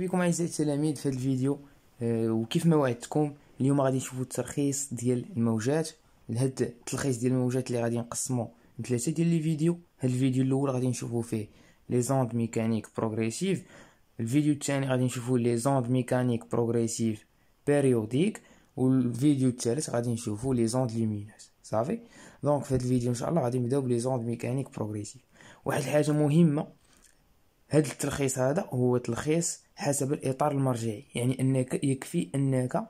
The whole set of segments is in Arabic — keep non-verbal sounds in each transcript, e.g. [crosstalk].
مرحبا بكم اعزائي التلاميذ في هذا الفيديو أه وكيف ما وعدتكم اليوم غادي نشوفوا الترخيص ديال الموجات لهاد التلخيص ديال الموجات اللي غادي نقسمو لثلاثه ديال لي فيديو هاد الفيديو الاول غادي نشوفوا فيه لي زوند ميكانيك بروغريسيف الفيديو الثاني غادي نشوفوا لي زوند ميكانيك بروغريسيف بيريوديك والفيديو الثالث غادي نشوفوا لي زوند لومينوس صافي دونك في هاد الفيديو ان شاء الله غادي نبداو بلي زوند ميكانيك بروغريسيف واحد الحاجه مهمه هاد التلخيص هذا هو تلخيص حسب الاطار المرجعي يعني انك يكفي انك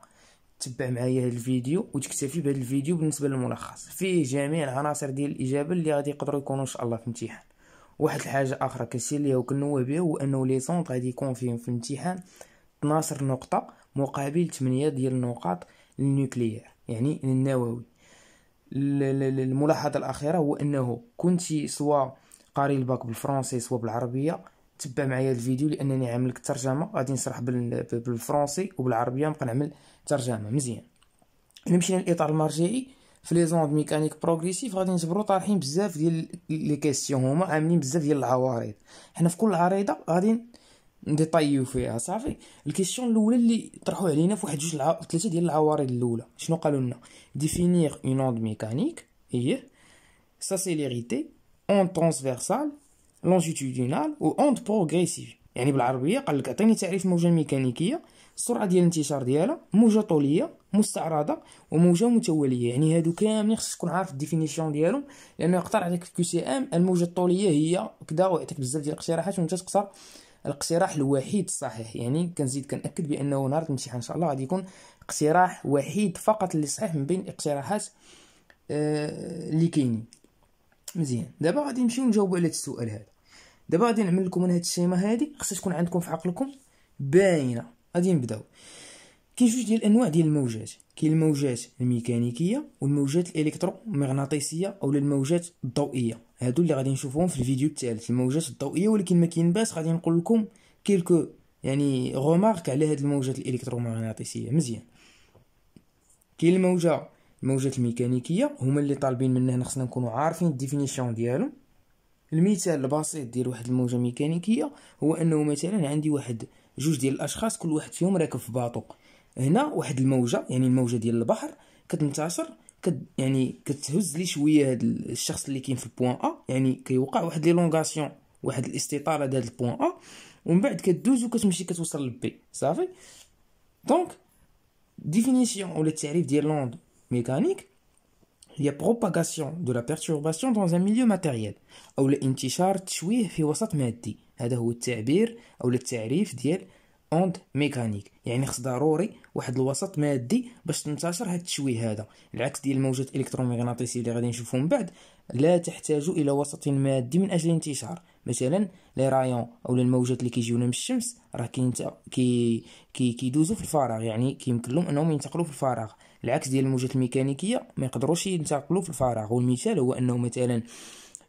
تتبع معايا الفيديو وتكتفي بهذا الفيديو بالنسبه للملخص فيه جميع العناصر ديال الاجابه اللي غادي يقدروا يكونوا ان شاء الله في الامتحان واحد الحاجه اخرى كسي اللي وكنوا بها هو انه لي سونط غادي يكون فيهم في الامتحان 12 نقطه مقابل 8 ديال النقاط للنوكليير يعني للنووي الملاحظه الاخيره هو انه كنتي سواء قاري الباك بالفرنسي سواء بالعربيه تبع معايا الفيديو لانني عامل الترجمه غادي نشرح بالفرنسي وبالعربيه نبقى نعمل ترجمه مزيان الا مشينا للاطار المرجعي في لي زوند ميكانيك بروغريسيف غادي نجبرو طارحين بزاف ديال لي كيسيون هما عاملين بزاف ديال العوارض حنا في كل عريضه غادي نديطايو فيها صافي الكيسيون الاولى اللي طرحوا علينا في واحد جوج ثلاثه ديال العوارض الاولى شنو قالوا لنا ديفينير اون اوند ميكانيك هي سا سيليريتي اون ترانسفيرسال لونجيتودينال اوند بروغريسيف يعني بالعربيه قال لك اعطيني تعريف موجه ميكانيكيه السرعه ديال الانتشار ديالها موجه طوليه مستعرضه وموجه متواليه يعني هادو كاملين خصك تكون عارف الديفينيسيون ديالهم لانه يقترح عليك الكيو سي ام الموجه الطوليه هي كدا ويعطيك بزاف ديال الاقتراحات وانت تقصر الاقتراح الوحيد الصحيح يعني كنزيد كنأكد بانه نهار الامتحان ان شاء الله غادي يكون اقتراح وحيد فقط اللي صحيح من بين الاقتراحات آه، اللي كاينين مزيان دابا غادي نمشيو نجاوبوا على هاد السؤال هذا دابا غادي نعمل لكم انا هاد الشيمه هادي خصها تكون عندكم في عقلكم باينه غادي نبداو كاين جوج ديال الانواع ديال الموجات كاين الموجات الميكانيكيه والموجات الالكترومغناطيسيه اولا الموجات الضوئيه هادو اللي غادي نشوفوهم في الفيديو الثالث الموجات الضوئيه ولكن ما كاين باس غادي نقول لكم كيلكو يعني غومارك على هاد الموجات الالكترومغناطيسيه مزيان كاين الموجه الموجات الميكانيكيه هما اللي طالبين مننا خصنا نكونوا عارفين الديفينيسيون ديالهم المثال البسيط ديال واحد الموجه ميكانيكيه هو انه مثلا عندي واحد جوج ديال الاشخاص كل واحد فيهم راكب في باطو هنا واحد الموجه يعني الموجه ديال البحر كتنتشر كت يعني كتهز لي شويه هاد الشخص اللي كاين في البوان ا يعني كيوقع واحد ليلونغاسيون واحد الاستطاله ديال البوان ا ومن بعد كدوز وكتمشي كتوصل لبي صافي دونك ديفينيسيون ولا التعريف ديال لوند ميكانيك هي بروباغاسيون دو لا بيرتورباسيون دون ان ميليو ماتيريال او انتشار تشويه في وسط مادي هذا هو التعبير او التعريف ديال اوند ميكانيك يعني خص ضروري واحد الوسط مادي باش تنتشر هاد التشويه هذا العكس ديال الموجات الكترومغناطيسيه اللي غادي نشوفو من بعد لا تحتاج الى وسط مادي من اجل الانتشار مثلا لي رايون او الموجات اللي كيجيونا من الشمس راه كيدوزو كي كي في الفراغ يعني كيمكن لهم انهم ينتقلوا في الفراغ العكس ديال الموجات الميكانيكيه ما يقدروش ينتقلوا في الفراغ والمثال هو انه مثلا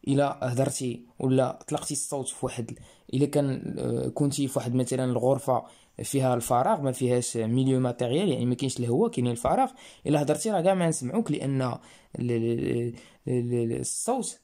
الى هضرتي ولا طلقتي الصوت في واحد الا كان آه، كنتي في واحد مثلا الغرفه فيها الفراغ ما فيهاش ميليو ماتيريال يعني ما كاينش الهواء كاين الفراغ الا هضرتي راه كاع ما نسمعوك لان الصوت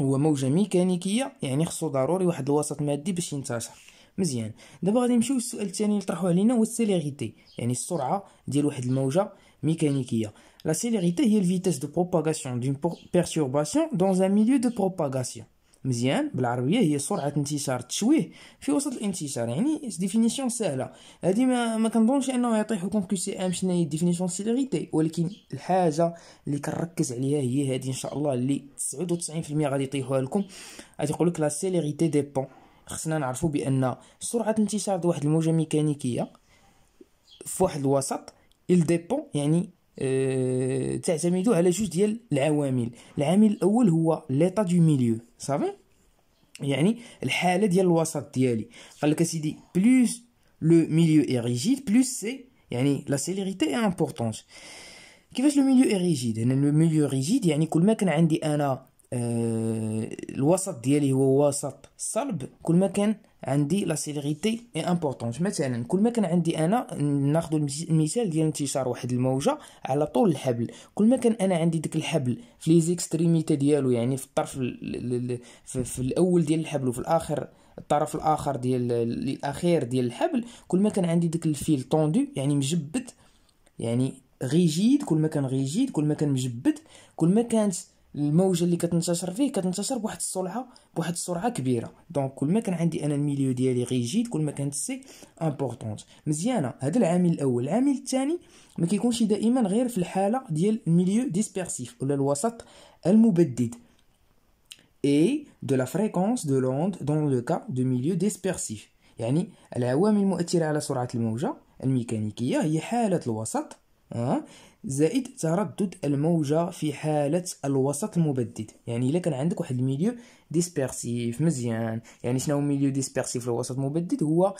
هو موجه ميكانيكيه يعني خصو ضروري واحد الوسط مادي باش ينتشر مزيان دابا غادي نمشيو للسؤال الثاني اللي طرحوه علينا هو السيليريتي يعني السرعه ديال واحد الموجه mécanique. La célérité هي vitesse de propagation d'une perturbation dans un milieu de propagation. مزيان بالعربيه هي سرعه انتشار التشويه في وسط الانتشار يعني ديفينيسيون سهله هادي ما, ما كنظنش انه يعطي حكم كو سي ام شنو هي ديفينيسيون سيليريتي ولكن الحاجه اللي كنركز عليها هي هادي ان شاء الله اللي تسعود في المية غادي يطيحوها لكم غادي يقولك لا سيليريتي ديبون خصنا نعرفو بان سرعه انتشار واحد الموجه ميكانيكيه في واحد الوسط ديبون يعني أه تعتمد على جوج ديال العوامل العامل الاول هو ليطا دو ميليو صافي يعني الحاله ديال الوسط ديالي قال لك اسيدي بلوس لو ميليو اي ريجيد بلوس سي يعني لا سيليريتي اي امبورطونس كيفاش لو ميليو اي ريجيد هنا لو ميليو ريجيد يعني كل ما كان عندي انا آه، الوسط ديالي هو وسط صلب كل ما كان عندي لا سيليريتي اي امبورطون مثلا كل ما كان عندي انا ناخذ المثال ديال انتشار واحد الموجه على طول الحبل كل ما كان انا عندي ديك الحبل في لي زيكستريميتي ديالو يعني في الطرف في, في الاول ديال الحبل وفي الاخر الطرف الاخر ديال الاخير ديال الحبل كل ما كان عندي ديك الفيل طوندو يعني مجبد يعني ريجيد كل ما كان ريجيد كل ما كان مجبد كل ما كانت الموجه اللي كتنتشر فيه كتنتشر بواحد السرعه بواحد السرعه كبيره دونك كل ما كان عندي انا الميليو ديالي غيجيد كل ما كانت سي امبورطونت مزيانه هذا العامل الاول العامل الثاني ما كيكونش دائما غير في الحاله ديال الميليو ديسبيرسيف ولا الوسط المبدد اي دو لا فريكونس دو لوند دون لو كا دو ميليو ديسبيرسيف يعني العوامل المؤثرة على سرعة الموجة الميكانيكية هي حالة الوسط زائد تردد الموجه في حاله الوسط المبدد يعني إذا كان عندك واحد الميليو ديسبيرسيف مزيان يعني شنو ميليو ديسبيرسيف الوسط المبدد هو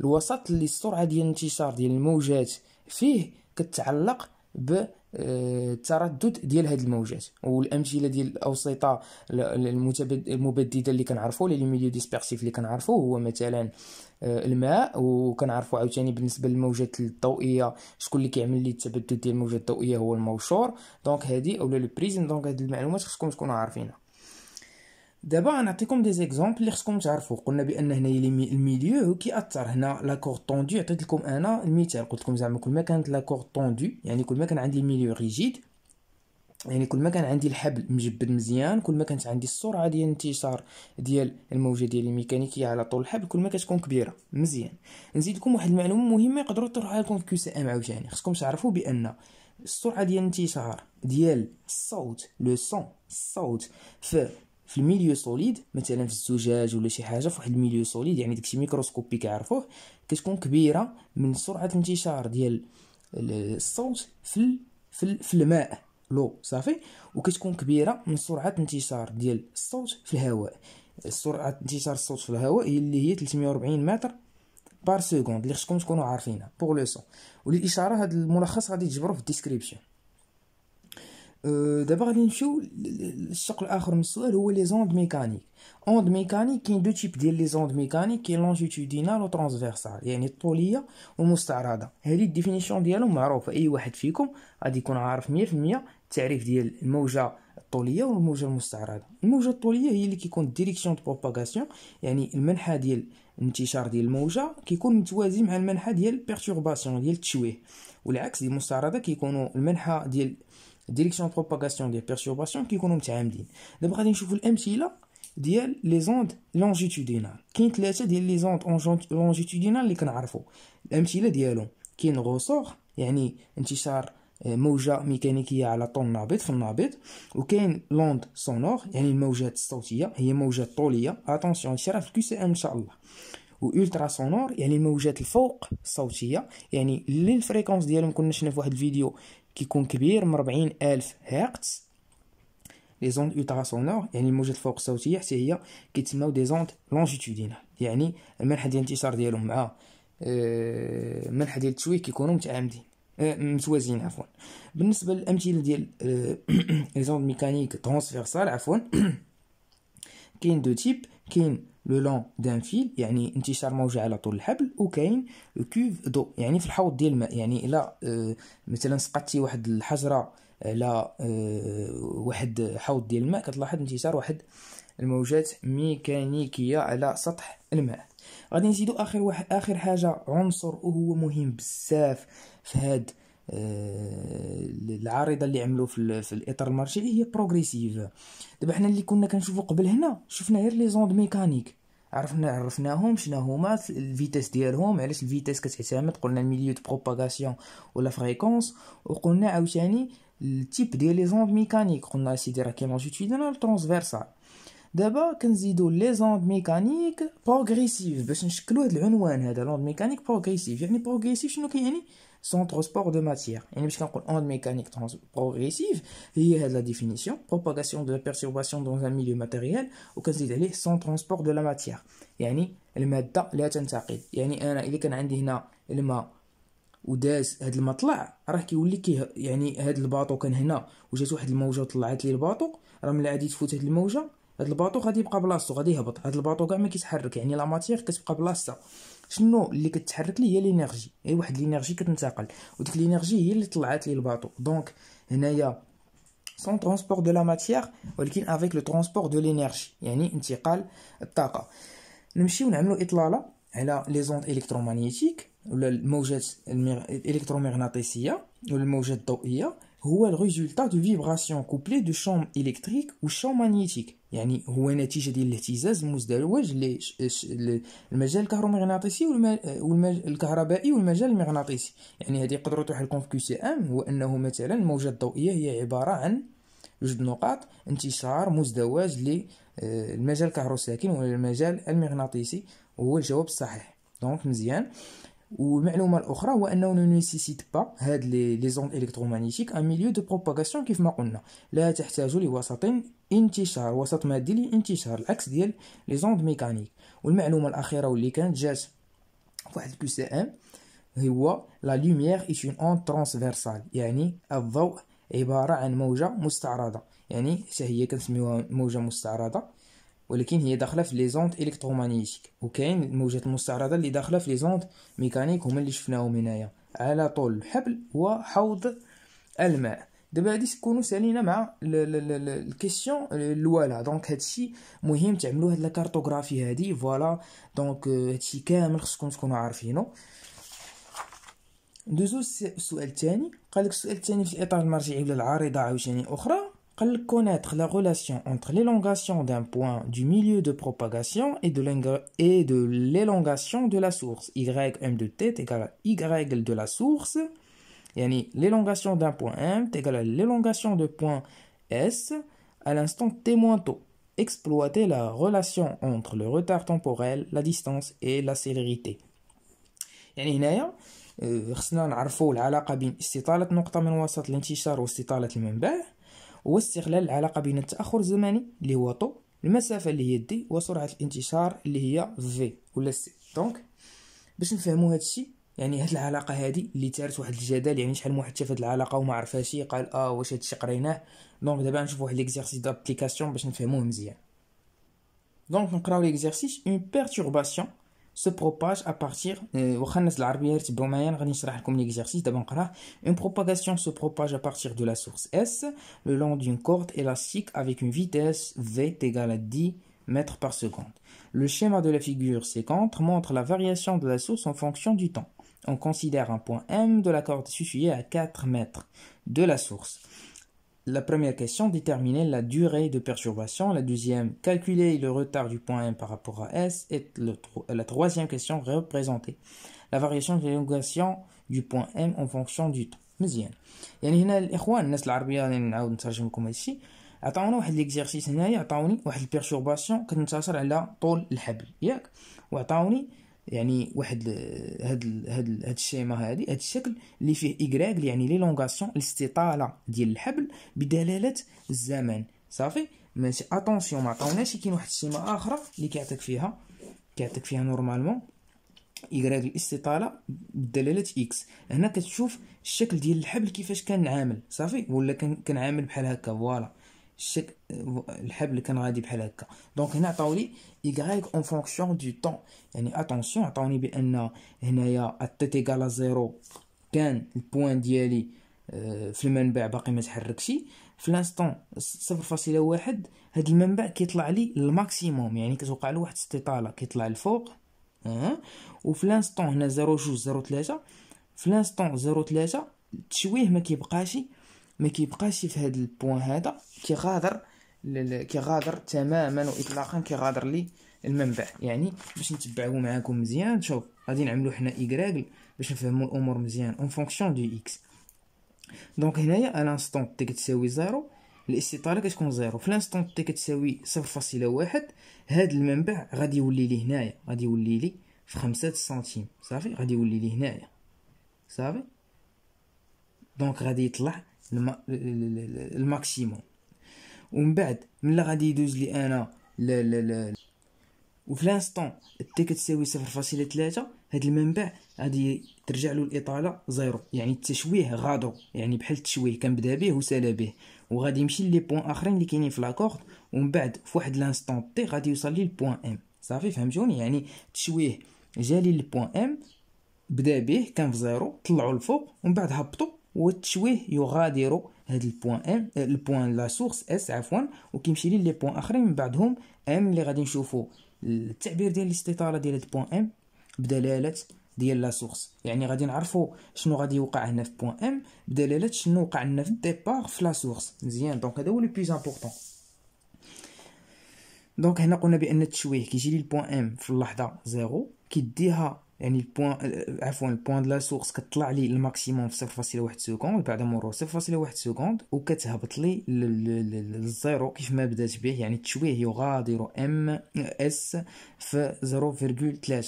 الوسط اللي السرعه ديال الانتشار ديال الموجات فيه كتعلق ب التردد آه، ديال هاد الموجات والامثله ديال الاوسطه المبدده اللي كنعرفوا لي ميليو ديسبيرسيف اللي كنعرفوه هو مثلا آه، الماء وكنعرفوا عاوتاني بالنسبه للموجات الضوئيه شكون اللي كيعمل لي التبدد ديال الموجات الضوئيه هو الموشور دونك هذه اولا لو بريزم دونك هذه المعلومات خصكم تكونوا عارفينها دابا غنعطيكم دي زيكزامبل اللي خصكم تعرفوا قلنا بان هنا الميليو هو كيأثر هنا لاكور طوندو عطيت لكم انا المثال قلت لكم زعما كل ما كانت لاكور طوندو يعني كل ما كان عندي ميليو ريجيد يعني كل ما كان عندي الحبل مجبد مزيان كل ما كانت عندي السرعه ديال الانتشار ديال الموجه ديال الميكانيكيه على طول الحبل كل ما كتكون كبيره مزيان نزيد لكم واحد المعلومه مهمه يقدروا تروحوها لكم في كيو سي ام عاوتاني خصكم تعرفوا بان السرعه ديال الانتشار ديال الصوت لو سون الصوت في في الميليو سوليد مثلا في الزجاج ولا شي حاجه في واحد الميليو سوليد يعني داكشي ميكروسكوبي كيعرفوه كتكون كبيره من سرعه الانتشار ديال الصوت في في الماء لو صافي وكتكون كبيره من سرعه انتشار ديال الصوت في الهواء سرعه انتشار الصوت في الهواء هي اللي هي 340 متر بار سكوند اللي خصكم تكونوا عارفينها بوغ لو سون وللاشاره هذا الملخص غادي تجبروه في الديسكريبشن أه، دابا غادي نمشيو للشق الاخر من السؤال هو لي زوند ميكانيك اوند ميكانيك كاين دو تيب ديال لي زوند ميكانيك كاين لونجيتودينال وترانسفيرسال يعني الطوليه والمستعرضه هذه الديفينيسيون ديالهم معروفه اي واحد فيكم غادي يكون عارف 100% التعريف ديال الموجه الطوليه والموجه المستعرضه الموجه الطوليه هي اللي كيكون ديريكسيون دو بروباغاسيون يعني المنحى ديال الانتشار ديال الموجه كيكون متوازي مع المنحى ديال بيرتورباسيون ديال التشويه والعكس ديال المستعرضه كيكونوا المنحى ديال ديريكسيون بروباغاسيون ديال بيرتورباسيون كيكونوا متعامدين دابا غادي نشوفوا الامثله ديال لي زوند لونجيتودينال كاين ثلاثه ديال لي زوند لونجيتودينال اللي كنعرفوا الامثله ديالهم كاين غوسور يعني انتشار موجة ميكانيكية على طول نابض في النابض وكاين لوند سونور يعني الموجات الصوتية هي موجات طولية اتونسيون راه في الكيو سي ان شاء الله و اولترا سونور يعني الموجات الفوق الصوتية يعني لي الفريكونس ديالهم كنا شفنا في واحد الفيديو كيكون كبير من ربعين ألف هرتز لي زوند اولترا سونور يعني الموجات الفوق الصوتية حتى هي كيتسماو دي زوند لونجيتودينال يعني المنحة ديال الانتشار ديالهم مع المنحة ديال التشويه كيكونوا متعامدين متوازيين اه، عفوا بالنسبه للامثله ديال لي زون ميكانيك ترانسفيرسال عفوا [clears throat] كاين دو تيب كاين لو لون دان فيل يعني انتشار موجة على طول الحبل وكاين كوف دو يعني في الحوض ديال الماء يعني الا اه، مثلا سقطتي واحد الحجره على اه، واحد حوض ديال الماء كتلاحظ انتشار واحد الموجات ميكانيكيه على سطح الماء غادي نزيدو اخر واحد اخر حاجه عنصر وهو مهم بزاف في هاد آه، العارضه اللي عملوا في, في الاطار المرجعي هي بروغريسيف دابا حنا اللي كنا كنشوفو قبل هنا شفنا غير لي زوند ميكانيك عرفنا عرفناهم شنو هما الفيتاس ديالهم علاش الفيتاس كتعتمد قلنا الميليو دو بروباغاسيون ولا فريكونس وقلنا عاوتاني التيب ديال لي زوند ميكانيك قلنا سيدي راه كيمونجيتودينال ترونسفيرسال دابا كنزيدو لي زوند ميكانيك بروغريسيف باش نشكلو هاد العنوان هذا لوند ميكانيك بروغريسيف يعني بروغريسيف شنو كيعني سون ترونسبور دو ماتيير يعني باش كنقول اوند ميكانيك بروغريسيف هي هاد لا ديفينيسيون بروباغاسيون دو بيرتورباسيون دون ان ميليو ماتيريال وكنزيد عليه سون ترونسبور دو لا ماتيير يعني الماده لا تنتقل يعني انا الا كان عندي هنا الماء وداز هاد الماء طلع راه كيولي كي يعني هاد الباطو كان هنا وجات واحد الموجه وطلعت لي الباطو راه ملي عادي تفوت هاد الموجه هاد الباطو غادي يبقى بلاصتو غادي يهبط هاد الباطو كاع ما كيتحرك يعني لا ماتيير كتبقى بلاصتها شنو اللي كتحرك لي هي لينيرجي اي واحد لينيرجي كتنتقل وديك لينيرجي هي اللي طلعت لي الباطو دونك هنايا سون ترونسبور دو لا ماتيير ولكن افيك لو ترونسبور دو لينيرجي يعني انتقال الطاقه نمشيو نعملو اطلاله على لي زوند الكترومغنيتيك ولا الموجات الالكترومغناطيسيه ولا الموجات الضوئيه هو الريزولتا دو فيبراسيون كوبلي دو شوم الكتريك و شوم مانيتيك يعني هو نتيجه ديال الاهتزاز المزدوج للمجال الكهرومغناطيسي والكهربائي والمجال المغناطيسي يعني هذه يقدروا تحلكم في كيو سي ام هو انه مثلا الموجه الضوئيه هي عباره عن جوج نقاط انتشار مزدوج للمجال آه، الكهروساكن و المجال المغناطيسي هو الجواب الصحيح دونك مزيان والمعلومه الاخرى هو انه نو نيسيسيت با هاد لي لي زون الكترومغنيتيك ان ميليو دو بروباغاسيون كيف ما قلنا لا تحتاج لوسط انتشار وسط مادي لانتشار العكس ديال لي زوند ميكانيك والمعلومه الاخيره واللي كانت جات فواحد الكيو سي ام هو لا لوميير اي اون ترانسفيرسال يعني الضوء عباره عن موجه مستعرضه يعني حتى هي كنسميوها موجه مستعرضه ولكن هي داخله في لي زونت الكترومغنيتيك وكاين الموجات المستعرضه اللي داخله في لي زونت ميكانيك هما اللي شفناهم هنايا على طول الحبل وحوض الماء دابا هادي تكونوا سالينا مع الكيسيون الاولى دونك هادشي مهم تعملوا هاد لاكارتوغرافي هادي فوالا دونك euh, هادشي كامل خصكم تكونوا عارفينو دوزو السؤال الثاني قالك السؤال الثاني في الاطار المرجعي ولا العارضه عاوتاني اخرى connaître la relation entre l'élongation d'un point du milieu de propagation et de l'élongation de la source. Ym de t est égal à y de la source. Yani, l'élongation d'un point M est à l'élongation de point S à l'instant T-tôt. Exploiter la relation entre le retard temporel, la distance et la célérité. يعني هو استغلال العلاقة بين التأخر الزمني اللي هو طو المسافة اللي هي دي وسرعة الانتشار اللي هي في ولا سي دونك باش نفهموا هذا الشيء يعني هاد العلاقه هادي اللي تارت واحد الجدل يعني شحال من واحد شاف هاد العلاقه وما عرفهاش قال اه واش هادشي قريناه دونك دابا نشوف واحد ليكزارسيس دابليكاسيون باش نفهموه مزيان دونك نقراو ليكزارسيس اون بيرتورباسيون se propage à partir euh, une propagation se propage à partir de la source S le long d'une corde élastique avec une vitesse V égale à 10 mètres par seconde. Le schéma de la figure 50 montre la variation de la source en fonction du temps. On considère un point M de la corde situé à 4 mètres de la source. La première question, déterminer la durée de perturbation. La deuxième, calculer le retard du point M par rapport à S. Et la troisième question, représenter la variation de l'élongation du point M en fonction du temps. مزيان يعني هنا الاخوان الناس العربيه راني نعاود نترجمكم هادشي عطاونا واحد ليكزيرسيس هنايا عطاوني واحد البيرتورباسيون كتنتصر على طول الحبل ياك وعطاوني يعني واحد هاد هاد هاد الشيما هادي هاد الشكل اللي فيه ايغراغ يعني لي لونغاسيون الاستطاله ديال الحبل بدلاله الزمن صافي ماشي اتونسيون ما عطاوناش كاين واحد الشيما اخرى اللي كيعطيك فيها كيعطيك فيها نورمالمون ايغراغ الاستطاله بدلاله اكس هنا كتشوف الشكل ديال الحبل كيفاش كان عامل صافي ولا كان كان عامل بحال هكا فوالا الشكل الحبل اللي كان غادي بحال هكا دونك هنا عطاولي y اون فونكسيون دو طون يعني اتونسيون عطاوني بان هنايا ات ايكال زيرو كان البوان ديالي آه، في المنبع باقي ما تحركش في لانستون صفر فاصلة واحد هاد المنبع كيطلع لي الماكسيموم يعني كتوقع له واحد استطالة كيطلع الفوق أه. وفي لانستون هنا زيرو جوج زيرو تلاتة في لانستون زيرو تلاتة التشويه ما كيبقاش ما كيبقاش في هذا البوان هذا كيغادر كيغادر تماما واطلاقا كيغادر لي المنبع يعني باش نتبعوه معاكم مزيان شوف غادي نعملو حنا ايكغ باش نفهمو الامور مزيان اون فونكسيون دو اكس دونك هنايا الانستون تي كتساوي زيرو الاستطاله كتكون زيرو في الانستون تي كتساوي صفر فاصله واحد هاد المنبع غادي يولي لي هنايا غادي يولي لي في خمسة سنتيم صافي غادي يولي لي هنايا صافي دونك غادي يطلع الماكسيموم ومن بعد ملي غادي يدوز لي انا لا لا لا وفي لانستون تي كتساوي صفر فاصلة ثلاثة هاد المنبع غادي ترجع له الاطاله زيرو يعني التشويه غادو يعني بحال التشويه كنبدا به وسالا به وغادي يمشي لي بوان اخرين اللي كاينين في لاكورد ومن بعد في واحد لانستون تي غادي يوصل لي البوان ام صافي فهمتوني يعني التشويه جالي البوان ام بدا به كان في زيرو طلعوا لفوق ومن بعد هبطوا والتشويه يغادر هذا البوان ام البوان لا سورس اس عفوا وكيمشي لي لي بوان اخرين من بعدهم ام اللي غادي نشوفوا التعبير ديال الاستطاله ديال البوان ام بدلاله ديال لا سورس يعني غادي نعرفوا شنو غادي يوقع هنا في بوان ام بدلاله شنو وقع لنا في ديبار في لا سورس مزيان دونك هذا هو لو بيز امبورطون دونك هنا قلنا بان التشويه كيجي لي البوان ام في اللحظه زيرو كيديها يعني البوان آه، عفوا البوان دو لا سورس كطلع لي الماكسيموم في 0.1 سكوند بعد مرور 0.1 سكوند وكتهبط لي للزيرو كيف ما بدات به يعني التشويه يغادر ام اس في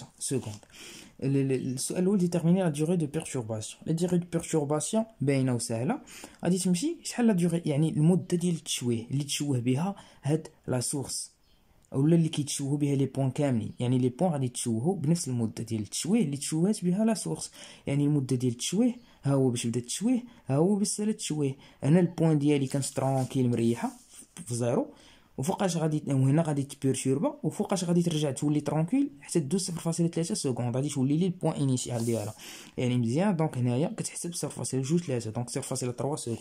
0.3 سكوند السؤال الاول ديتيرميني لا ديغي دو بيرتورباسيون لا ديغي دو بيرتورباسيون باينه وسهله غادي تمشي شحال لا ديغي يعني المده ديال التشويه اللي تشوه بها هاد لا سورس اولا اللي كيتشوهوا بها لي بوين كاملين يعني لي بوين غادي تشوهو بنفس المده ديال التشويه اللي تشوهات بها لا سورس يعني المده ديال التشويه ها هو باش بدا التشويه ها هو باش سالا التشويه انا البوين ديالي كانت ترونكيل مريحه في زيرو وفوقاش غادي وهنا غادي تبيرتوربا وفوقاش غادي ترجع تولي ترونكيل حتى دوز 0.3 سكوند غادي تولي لي البوان إينيسيال ديالها يعني مزيان دونك هنايا كتحسب جوج 3 دونك 0.3 سكوند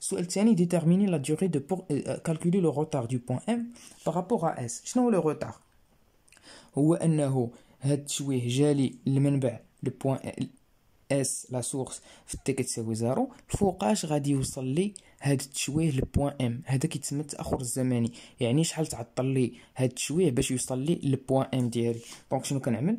سؤال تاني ديتيرميني لا durée دو بور كالكولي لو روتار دو point ام بارابور ا اس شنو هو لو روتار هو انه هاد التشويه جالي المنبع لو بوان اس لا سورس في تي كتساوي زيرو فوقاش غادي يوصل لي هاد التشويه لبوان ام هذا كيتسمى التاخر الزمني يعني شحال تعطل لي هاد التشويه باش يوصل لي لبوان ام ديالي دونك شنو كنعمل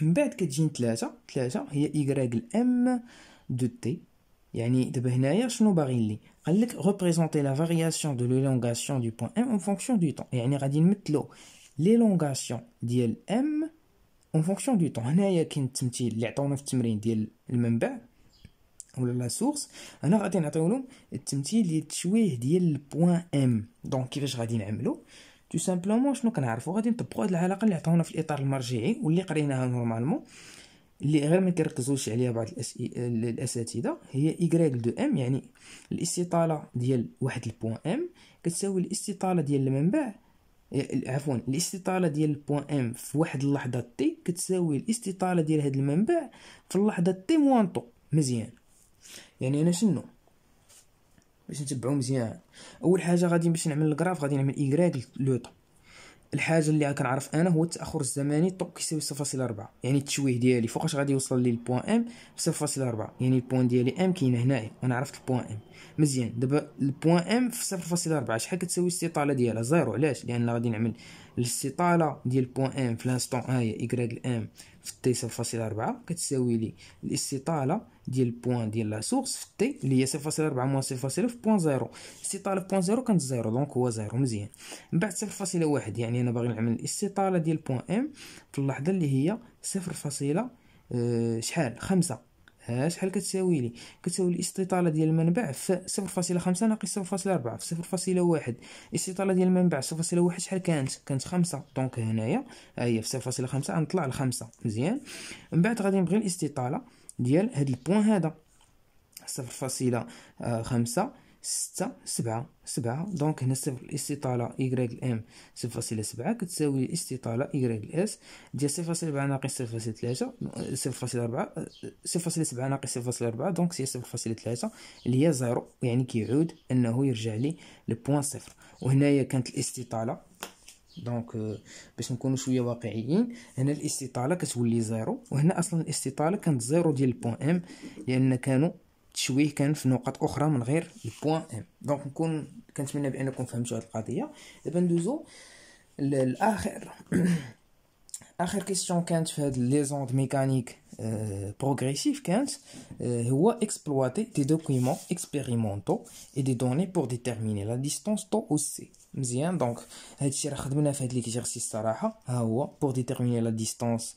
من بعد كتجيني ثلاثة ثلاثة هي إيكغيك الأم دو تي يعني دابا هنايا شنو باغي لي قال لك ريبريزونتي لا فارياسيون دو لونغاسيون دو بوان ام اون فونكسيون دو طون يعني غادي نمثلو لي لونغاسيون ديال ام اون فونكسيون دو طون هنايا كاين التمثيل اللي عطاونا في التمرين ديال المنبع ولا لا سورس هنا غادي نعطيو لهم التمثيل ديال التشويه ديال بوان ام دونك كيفاش غادي نعملو تو سامبلومون شنو كنعرفو غادي نطبقو هاد العلاقه اللي عطاونا في الاطار المرجعي واللي قريناها نورمالمون اللي غير ما عليها بعض الاساتذه هي y دو ام يعني الاستطاله ديال واحد البوان ام كتساوي الاستطاله ديال المنبع عفوا الاستطاله ديال البوان ام في واحد اللحظه تي كتساوي الاستطاله ديال هاد المنبع في اللحظه تي موان تو مزيان يعني انا شنو باش نتبعو مزيان اول حاجه غادي باش نعمل الجراف غادي نعمل ايغريك لو طو الحاجه اللي كنعرف انا هو التاخر الزمني طو كيساوي 0.4 يعني التشويه ديالي فوقاش غادي يوصل لي البوان ام 0.4 يعني البوان ديالي ام كاين هنايا انا عرفت البوان ام مزيان دابا البوان ام في صفر فاصلة ربعة شحال كتساوي الاستطالة ديالها زيرو علاش لان غادي نعمل الاستطالة ديال بوان ام في لانستون هي اكراك الام في تي صفر فاصلة ربعة كتساوي لي الاستطالة ديال بوان ديال لا سورس في تي اللي هي صفر فاصلة ربعة موان صفر فاصلة في بوان زيرو الاستطالة في بوان زيرو كانت زيرو دونك هو زيرو مزيان من بعد صفر فاصلة واحد يعني انا باغي نعمل الاستطالة ديال بوان ام في اللحظة اللي هي صفر فاصلة آه، شحال خمسة ها شحال كتساوي لي كتساوي الاستطاله ديال المنبع في 0.5 ناقص 0.4 في 0.1 الاستطاله ديال المنبع 0.1 شحال كانت كانت 5 دونك هنايا ها هي في 0.5 غنطلع ل 5 مزيان من بعد غادي نبغي الاستطاله ديال هاد البوان هذا 0.5 6 7 سبعة دونك هنا صفر الاستطالة إيكغيك إم صفر فاصلة سبعة كتساوي الاستطالة إيكغيك إس ديال صفر فاصلة سبعة ناقص صفر فاصلة ثلاثة صفر فاصلة ربعة صفر فاصلة سبعة ناقص صفر فاصلة ربعة دونك هي صفر فاصلة ثلاثة اللي هي زيرو يعني كيعود أنه يرجع لي لبوان صفر وهنايا كانت الاستطالة دونك آه، باش نكونوا شويه واقعيين هنا الاستطاله كتولي زيرو وهنا اصلا الاستطاله كانت زيرو ديال البوان ام لان كانوا Donc, quand je me suis fait un jour, je me suis fait un jour. Et puis, deuxièmement, la question est de faire les ordres mécaniques progressives. Exploiter des documents expérimentaux et des données pour déterminer la distance. Je me C. dit, donc, je me suis fait l'exercice pour déterminer la distance.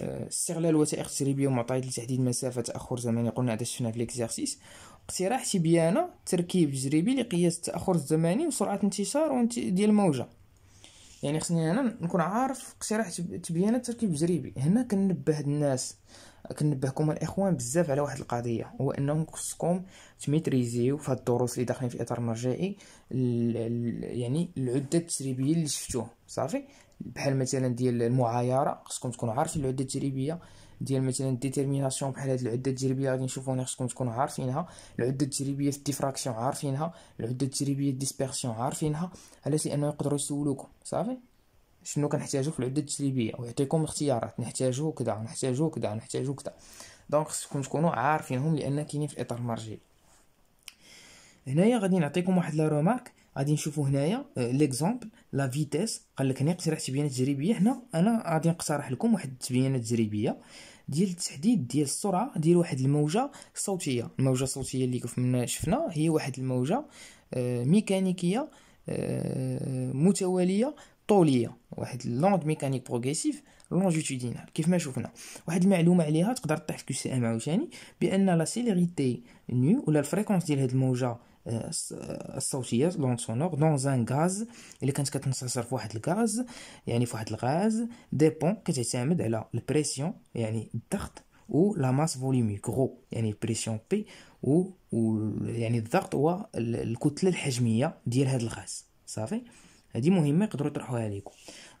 استغلال وثائق التسريبيه ومعطيات لتحديد مسافه تاخر زمني قلنا هذا شفناه في ليكزارسيس اقتراح تبيانه تركيب تجريبي لقياس التاخر الزمني وسرعه انتشار ديال الموجه يعني خصني انا نكون عارف اقتراح تبيانه تركيب تجريبي هنا كنبه الناس كنبهكم الاخوان بزاف على واحد القضيه هو انهم خصكم تميتريزيو في هاد الدروس اللي داخلين في اطار مرجعي يعني العده التسريبيه اللي شفتوه صافي بحال مثلا ديال المعايره خصكم تكونوا عارفين العده التجريبيه ديال مثلا ديتيرميناسيون بحال هاد العده التجريبيه غادي نشوفوها خصكم تكونوا عارفينها العده التجريبيه في الديفراكسيون عارفينها العده التجريبيه الديسبيرسيون عارفينها علاش انه يقدروا يسولوكم صافي شنو كنحتاجو في العده التجريبيه ويعطيكم اختيارات نحتاجو كدا نحتاجو كدا نحتاجو كدا دونك خصكم تكونوا عارفينهم لان كاينين في الاطار المرجعي هنايا غادي نعطيكم واحد لا رومارك غادي نشوفوا هنايا ليكزومبل لا فيتيس قال لك هنا يعني تبيانات تجريبيه هنا انا غادي نقترح لكم واحد التبيانات تجريبيه ديال التحديد ديال السرعه ديال واحد الموجه صوتيه الموجه الصوتيه اللي كنا شفنا هي واحد الموجه آه، ميكانيكيه آه، متواليه طوليه واحد لوند ميكانيك بروغريسيف لونجيتودينال كيف ما شفنا واحد المعلومه عليها تقدر تطيح في كيو سي ام عاوتاني بان لا سيليريتي نيو ولا الفريكونس ديال هاد الموجه آه، الصوتيات لون سونور دون ان غاز الا كانت كتنتصر فواحد الغاز يعني فواحد الغاز ديبون كتعتمد على البريسيون يعني الضغط و لا ماس فوليميك غو يعني البريسيون بي و, يعني الضغط هو الكتله الحجميه ديال هذا الغاز صافي هادي مهمه يقدروا يطرحوها ليكم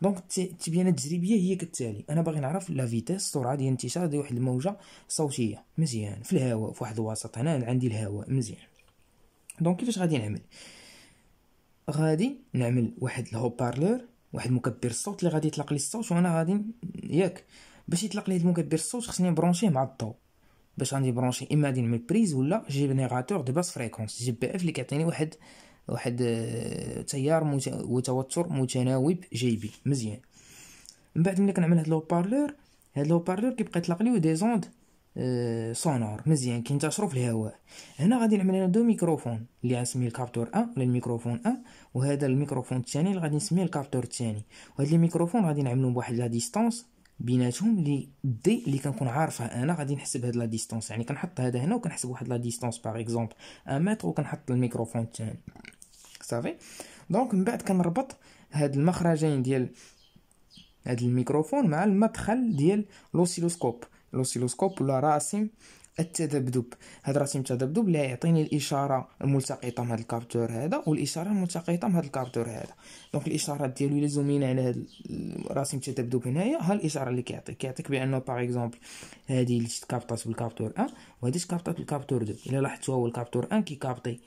دونك التبيانه التجريبيه هي كالتالي انا باغي نعرف لا فيتيس السرعه ديال انتشار ديال واحد الموجه صوتيه مزيان في الهواء في واحد الوسط هنا عندي الهواء مزيان دونك كيفاش غادي نعمل غادي نعمل واحد الهو بارلور واحد مكبر الصوت اللي غادي يطلق لي الصوت وانا غادي ياك باش يطلق لي المكبر الصوت خصني نبرونشيه مع الضو باش غادي نبرونشي اما غادي نعمل بريز ولا جينيراتور دو باس فريكونس جي بي اف اللي كيعطيني واحد واحد آه، تيار مت... وتوتر متناوب جيبي مزيان من بعد ملي كنعمل هاد لو بارلور هاد لو بارلور كيبقى يطلق لي دي زوند آه، سونور مزيان كينتشرو في الهواء هنا غادي نعمل انا دو ميكروفون اللي غنسميه الكابتور ا ولا الميكروفون ا وهذا الميكروفون الثاني اللي غادي نسميه الكابتور الثاني وهاد لي ميكروفون غادي نعملو بواحد لا ديستونس بيناتهم لي دي اللي كنكون عارفها انا غادي نحسب هاد لا ديستونس يعني كنحط هذا هنا وكنحسب واحد لا ديستونس باغ اكزومبل ان متر وكنحط الميكروفون الثاني صافي دونك من بعد كنربط هاد المخرجين ديال هاد الميكروفون مع المدخل ديال لوسيلوسكوب الاوسيلوسكوب ولا راسم التذبذب هاد راسم التذبذب لا يعطيني الاشاره الملتقطه من هاد الكابتور هذا والاشاره الملتقطه من هاد الكابتور هذا دونك الاشارات ديالو الا زومينا على هذا راسم التذبذب هنايا ها الاشاره اللي كيعطيك كيعطيك بانه باغ اكزومبل هادي اللي تكابطات بالكابتور 1 وهذه تكابطات بالكابتور 2 الا لاحظتوا هو الكابتور 1 كيكابطي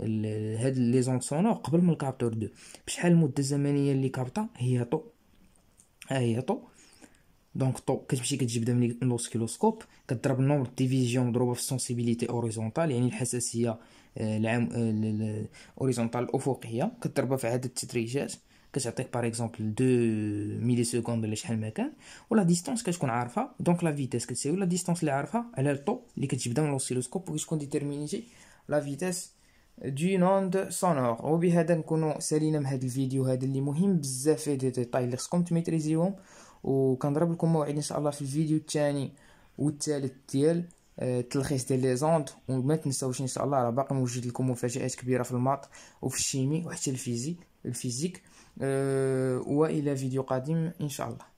هاد لي زون سونور قبل من الكابتور 2 بشحال المده الزمنيه اللي كابطه هي طو ها هي طو دونك طو كتمشي كتجيب دا من لوسكيلوسكوب كضرب نومبر ديفيزيون مضروبه في السونسيبيليتي اوريزونتال يعني الحساسيه العام اوريزونتال الافقيه كضربها في عدد التدريجات كتعطيك باغ اكزومبل 2 ميلي سكوند ولا شحال ما كان ولا ديستونس كتكون عارفه دونك لا فيتيس كتساوي لا ديستونس اللي عارفه على الطو اللي كتجبدها من لوسيلوسكوب وكتكون ديتيرمينيتي لا فيتيس دي نوند سونور وبهذا نكونوا سالينا من هذا الفيديو هذا اللي مهم بزاف في دي ديتاي اللي خصكم تميتريزيهم وكنضرب لكم موعد ان شاء الله في الفيديو الثاني والثالث ديال التلخيص آه، ديال لي زوند وما تنساوش ان شاء الله راه باقي موجد لكم مفاجات كبيره في الماط وفي الشيمي وحتى الفيزي الفيزيك آه، والى فيديو قادم ان شاء الله